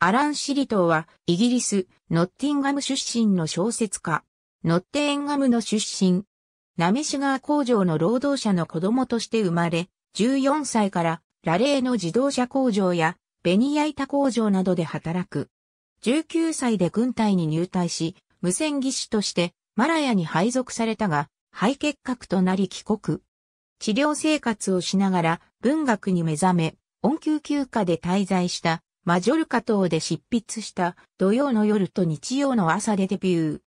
アラン・シリトーは、イギリス、ノッティンガム出身の小説家。ノッテエンガムの出身。ナメシガー工場の労働者の子供として生まれ、14歳からラレーの自動車工場やベニヤ板工場などで働く。19歳で軍隊に入隊し、無線技師としてマラヤに配属されたが、肺結核となり帰国。治療生活をしながら文学に目覚め、温休休暇で滞在したマジョルカ島で執筆した土曜の夜と日曜の朝でデビュー。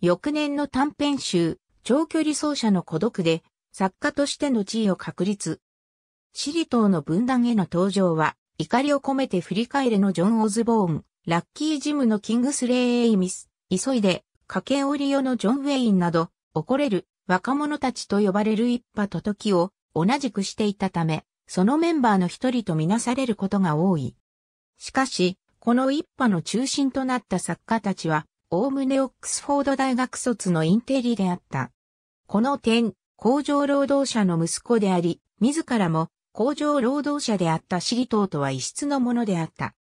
翌年の短編集、長距離走者の孤独で、作家としての地位を確立。シリ島の分断への登場は、怒りを込めて振り返れのジョン・オズボーン、ラッキージムのキングスレイ・エイミス、急いで、駆け折りよのジョン・ウェインなど、怒れる若者たちと呼ばれる一派と時を同じくしていたため、そのメンバーの一人とみなされることが多い。しかし、この一派の中心となった作家たちは、おおむねオックスフォード大学卒のインテリであった。この点、工場労働者の息子であり、自らも工場労働者であったシリトーとは異質のものであった。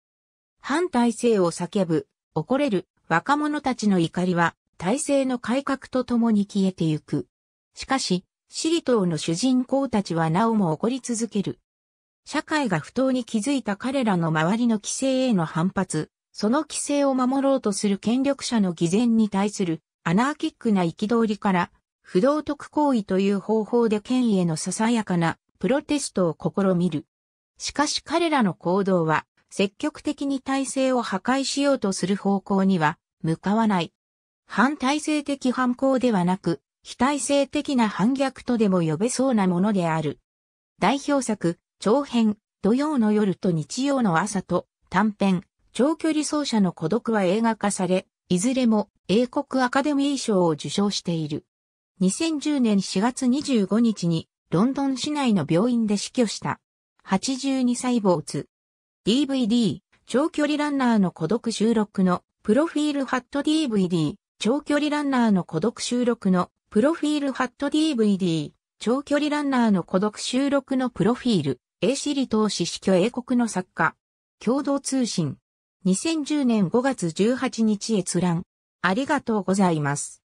反体制を叫ぶ、怒れる若者たちの怒りは、体制の改革とともに消えてゆく。しかし、シリトーの主人公たちはなおも怒り続ける。社会が不当に気づいた彼らの周りの規制への反発、その規制を守ろうとする権力者の偽善に対するアナーキックな憤りから、不道徳行為という方法で権威へのささやかなプロテストを試みる。しかし彼らの行動は、積極的に体制を破壊しようとする方向には向かわない。反体制的反抗ではなく、非体制的な反逆とでも呼べそうなものである。代表作、長編、土曜の夜と日曜の朝と短編、長距離走者の孤独は映画化され、いずれも英国アカデミー賞を受賞している。2010年4月25日にロンドン市内の病院で死去した。82歳主。DVD、長距離ランナーの孤独収録のプロフィールハット DVD、長距離ランナーの孤独収録のプロフィールハット DVD、長距離ランナーの孤独収録のプロフィール。A シリ投資死去英国の作家。共同通信。2010年5月18日閲覧。ありがとうございます。